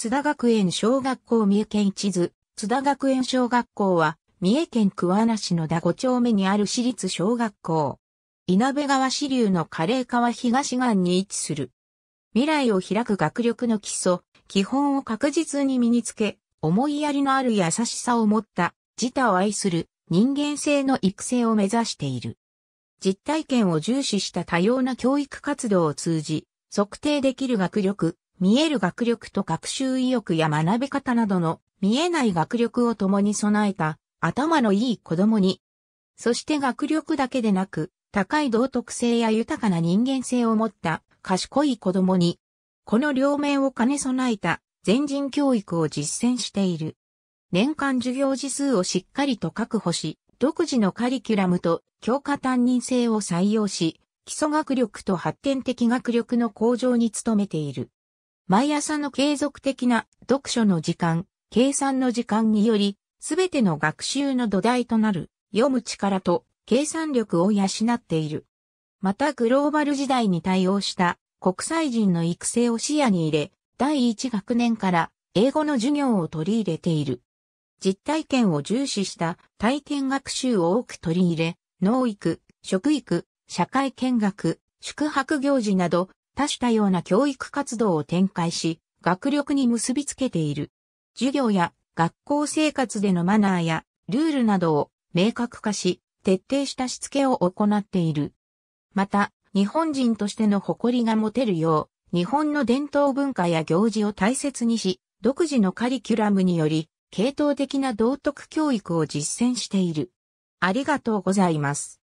津田学園小学校三重県地図、津田学園小学校は、三重県桑名市野田五丁目にある私立小学校。稲部川支流の加齢川東岸に位置する。未来を開く学力の基礎、基本を確実に身につけ、思いやりのある優しさを持った、自他を愛する人間性の育成を目指している。実体験を重視した多様な教育活動を通じ、測定できる学力、見える学力と学習意欲や学び方などの見えない学力を共に備えた頭のいい子供に、そして学力だけでなく、高い道徳性や豊かな人間性を持った賢い子供に、この両面を兼ね備えた全人教育を実践している。年間授業時数をしっかりと確保し、独自のカリキュラムと教科担任制を採用し、基礎学力と発展的学力の向上に努めている。毎朝の継続的な読書の時間、計算の時間により、すべての学習の土台となる読む力と計算力を養っている。またグローバル時代に対応した国際人の育成を視野に入れ、第一学年から英語の授業を取り入れている。実体験を重視した体験学習を多く取り入れ、農育、食育、社会見学、宿泊行事など多種多様な教育活動を展開し、学力に結びつけている。授業や学校生活でのマナーやルールなどを明確化し、徹底したしつけを行っている。また、日本人としての誇りが持てるよう、日本の伝統文化や行事を大切にし、独自のカリキュラムにより、系統的な道徳教育を実践している。ありがとうございます。